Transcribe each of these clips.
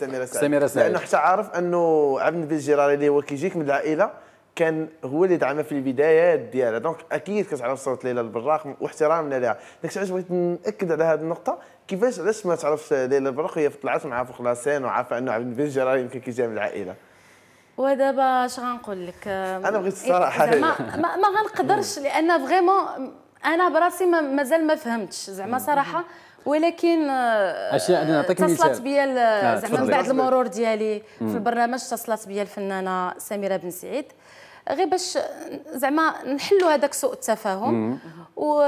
سميرة سعيد سميرة سعيد لانه حتى عارف انه عبد النبيل الجيراري اللي هو كيجيك من العائله كان هو اللي دعمها في البدايات ديالها دونك اكيد كتعرف صوت ليلى البراق واحترامنا لها داكشي علاش بغيت ناكد على هذه النقطه كيفاش علاش ما تعرفش ليلى البراق وهي طلعت معها فوق لاسين وعارفه انه عبد النبيل الجيراري يمكن كيجي من العائله ودابا اش غنقول لك انا بغيت الصراحه إيه، ما ما غنقدرش لان فريمون انا براسي مازال ما فهمتش زعما صراحه ولكن آه، اشياء انا نعطيك مثال اتصلت بيا آه، زعما من بعد المرور ديالي مم. في البرنامج اتصلت بيا الفنانه سميره بن سعيد غير باش زعما نحلوا هذاك سوء التفاهم فريمون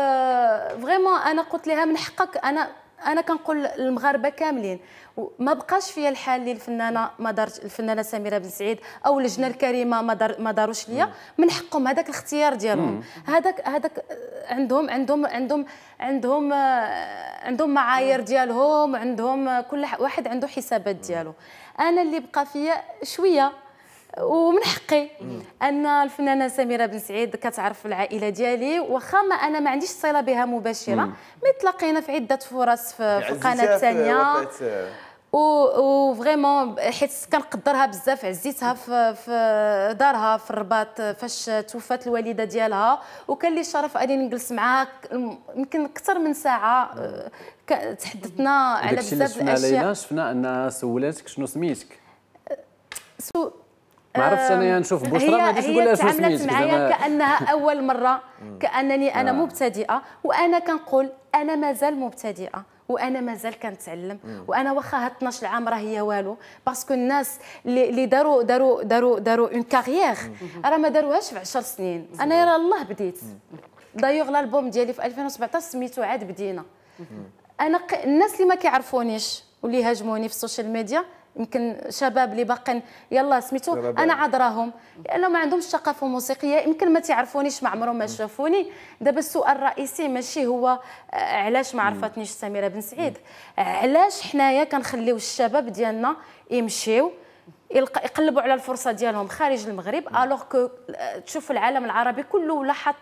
آه، انا قلت لها من حقك انا انا كنقول المغاربه كاملين ما بقاش فيا الحال اللي الفنانه ما دارت الفنانه سميره بن سعيد او اللجنه الكريمه ما دار ما داروش ليا من حقهم هذاك الاختيار ديالهم هذاك هذاك آه، عندهم عندهم عندهم عندهم آه، عندهم معايير ديالهم عندهم كل واحد عنده حسابات ديالو انا اللي بقى فيا شويه ومن حقي ان الفنانه سميره بن سعيد كتعرف العائله ديالي واخا ما انا ما عنديش صله بها مباشره مي تلاقينا في عده فرص في, القناه يعني الثانيه و وفريمون حيت كنقدرها بزاف عزيتها في, في دارها في الرباط فاش توفات الوالده ديالها وكان لي الشرف اني نجلس معاها يمكن اكثر من ساعه آه، تحدثنا على بزاف الاشياء شفنا شفنا انها سولاتك شنو سميتك سو ما عرفتش انايا نشوف بشرى ما غاديش نقول لها شنو تعاملت معايا كانها اول مره كانني انا نعم. مبتدئه وانا كنقول انا مازال مبتدئه وانا مازال كنتعلم وانا واخا هاد 12 عام راه هي والو باسكو الناس اللي داروا داروا داروا داروا اون كارييغ راه ما داروهاش في 10 سنين انا راه الله بديت دايوغ الالبوم ديالي في 2017 سميتو عاد بدينا انا الناس اللي ما كيعرفونيش واللي هاجموني في السوشيال ميديا يمكن شباب اللي باقين يلا سميتو انا يعني. عذراهم لانه ما عندهمش ثقافه موسيقيه يمكن ما تعرفونيش ما عمرهم ما شافوني دابا السؤال الرئيسي ماشي هو آه، علاش ما عرفتنيش سميره بن سعيد آه، علاش حنايا كنخليو الشباب ديالنا يمشيو يقلبوا على الفرصه ديالهم خارج المغرب الوغ كو تشوف العالم العربي كله حط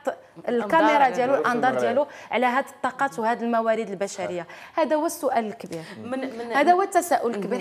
الكاميرا يعني، ديالو الانظار يعني. ديالو على هذه الطاقات وهذه الموارد البشريه هذا هو السؤال الكبير هذا هو التساؤل الكبير